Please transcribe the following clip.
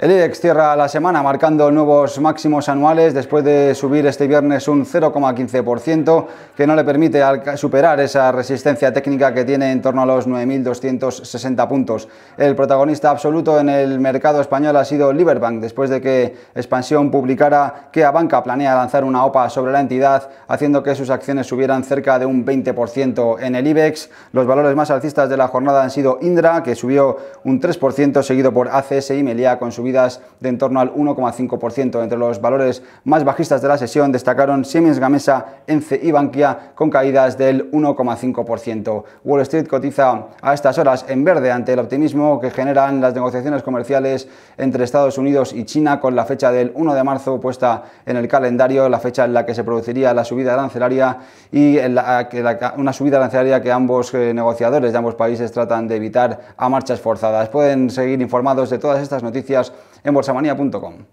El IBEX cierra la semana marcando nuevos máximos anuales después de subir este viernes un 0,15%, que no le permite superar esa resistencia técnica que tiene en torno a los 9.260 puntos. El protagonista absoluto en el mercado español ha sido Liberbank, después de que Expansión publicara que Abanca planea lanzar una OPA sobre la entidad, haciendo que sus acciones subieran cerca de un 20% en el IBEX. Los valores más alcistas de la jornada han sido Indra, que subió un 3%, seguido por ACS y Melia, con su de en torno al 1,5%. Entre los valores más bajistas de la sesión destacaron Siemens Gamesa, Ence y Bankia con caídas del 1,5%. Wall Street cotiza a estas horas en verde ante el optimismo que generan las negociaciones comerciales entre Estados Unidos y China con la fecha del 1 de marzo puesta en el calendario, la fecha en la que se produciría la subida arancelaria y una subida arancelaria que ambos eh, negociadores de ambos países tratan de evitar a marchas forzadas. Pueden seguir informados de todas estas noticias en bolsamanía.com.